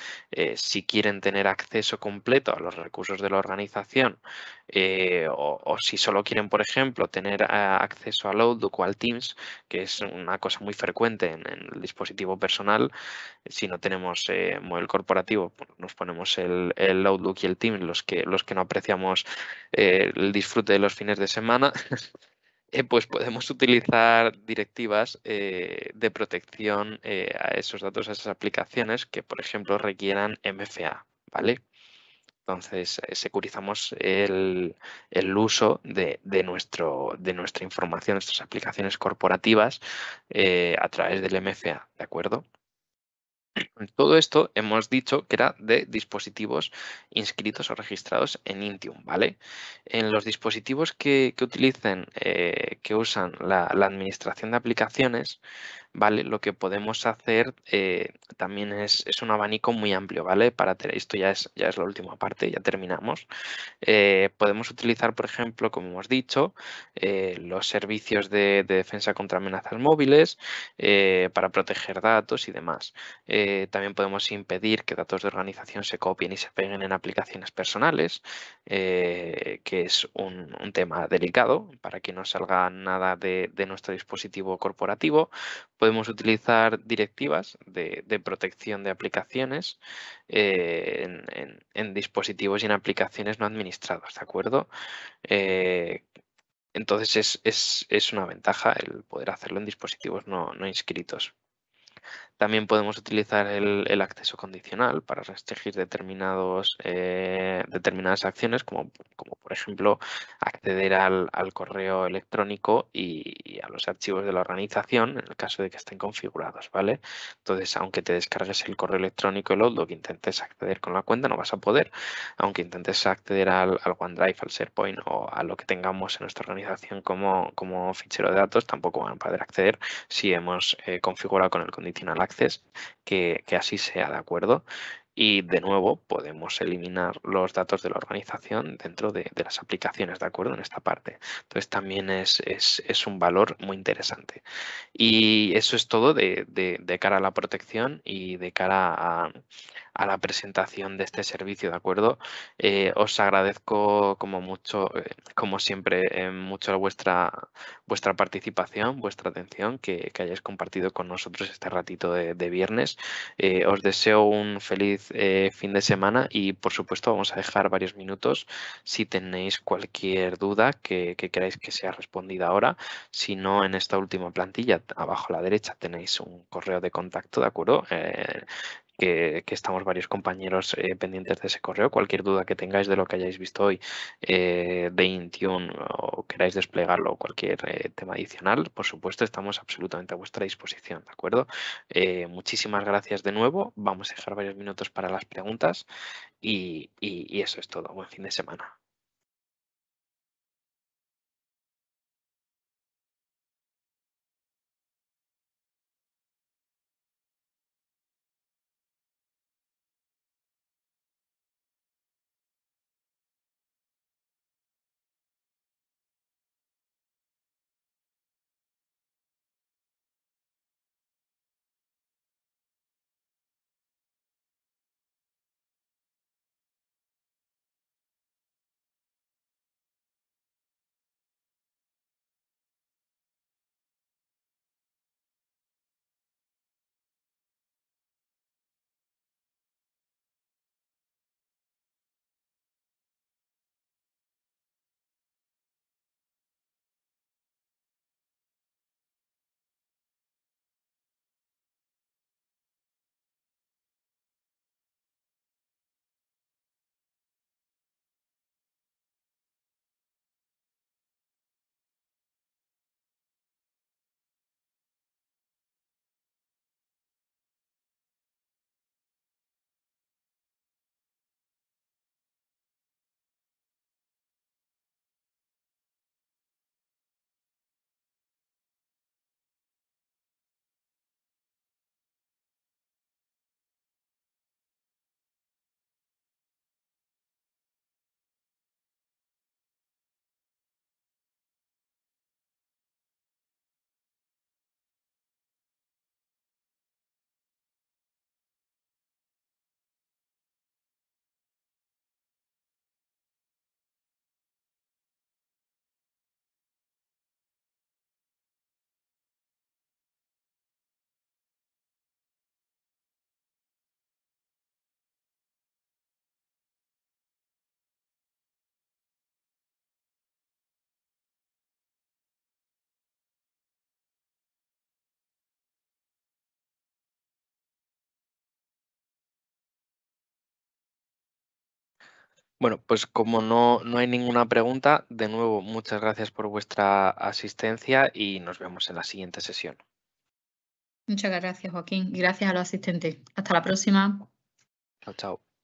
si quieren tener acceso completo a los recursos de la organización eh, o, si solo quieren, por ejemplo, tener ah, acceso al Outlook o al Teams, que es una cosa muy frecuente en, el dispositivo personal, si no tenemos modelo eh, móvil corporativo, pues nos ponemos el, Outlook y el Teams, los que, los que no apreciamos eh, el disfrute de los fines de semana. pues podemos utilizar directivas de protección a esos datos, a esas aplicaciones que, por ejemplo, requieran MFA, ¿vale? Entonces, eh, securizamos el, uso de, de, nuestro, de nuestra información, nuestras aplicaciones corporativas eh, a través del MFA, ¿de acuerdo? Todo esto hemos dicho que era de dispositivos inscritos o registrados en Intium, ¿vale? En los dispositivos que, utilicen, eh, que usan la administración de aplicaciones, lo que podemos hacer eh, también es, un abanico muy amplio, ¿vale? Para esto ya es, ya es la última parte, ya terminamos. Eh, podemos utilizar, por ejemplo, como hemos dicho, eh, los servicios de, defensa contra amenazas móviles para proteger datos y demás. también podemos impedir que datos de organización se copien y se peguen en aplicaciones personales, que es un, tema delicado para que no salga nada de nuestro dispositivo corporativo Podemos utilizar directivas de, protección de aplicaciones eh, en, dispositivos y en aplicaciones no administrados, ¿de acuerdo? Eh, entonces es, una ventaja el poder hacerlo en dispositivos no, no inscritos. También podemos utilizar el, acceso condicional para restringir determinados, eh, determinadas acciones, como, como, por ejemplo acceder al, correo electrónico y, a los archivos de la organización en el caso de que estén configurados. ¿vale? Entonces, aunque te descargues el correo electrónico, lo que intentes acceder con la cuenta, no vas a poder, aunque intentes acceder al, OneDrive, al SharePoint o a lo que tengamos en nuestra organización como, fichero de datos, tampoco van a poder acceder si hemos eh, configurado con el condicional que, que así sea, ¿de acuerdo? Y de nuevo podemos eliminar los datos de la organización dentro de, las aplicaciones, ¿de acuerdo? En esta parte. Entonces también es, es, un valor muy interesante. Y eso es todo de, de, de cara a la protección y de cara a, a la presentación de este servicio, ¿de acuerdo? Eh, os agradezco como mucho, eh, como siempre, eh, mucho vuestra, vuestra participación, vuestra atención, que, hayáis compartido con nosotros este ratito de viernes. os deseo un feliz eh, fin de semana y por supuesto vamos a dejar varios minutos si tenéis cualquier duda que, queráis que sea respondida ahora. Si no, en esta última plantilla abajo a la derecha tenéis un correo de contacto, ¿de acuerdo? Eh, que, estamos varios compañeros eh, pendientes de ese correo. Cualquier duda que tengáis de lo que hayáis visto hoy eh, de Intune o queráis desplegarlo o cualquier eh, tema adicional, por supuesto, estamos absolutamente a vuestra disposición, ¿de acuerdo? muchísimas gracias de nuevo. Vamos a dejar varios minutos para las preguntas y eso es todo. Buen fin de semana. Bueno, pues como no, no hay ninguna pregunta, de nuevo, muchas gracias por vuestra asistencia y nos vemos en la siguiente sesión. Muchas gracias, Joaquín. Gracias a los asistentes. Hasta la próxima. Chao, chao.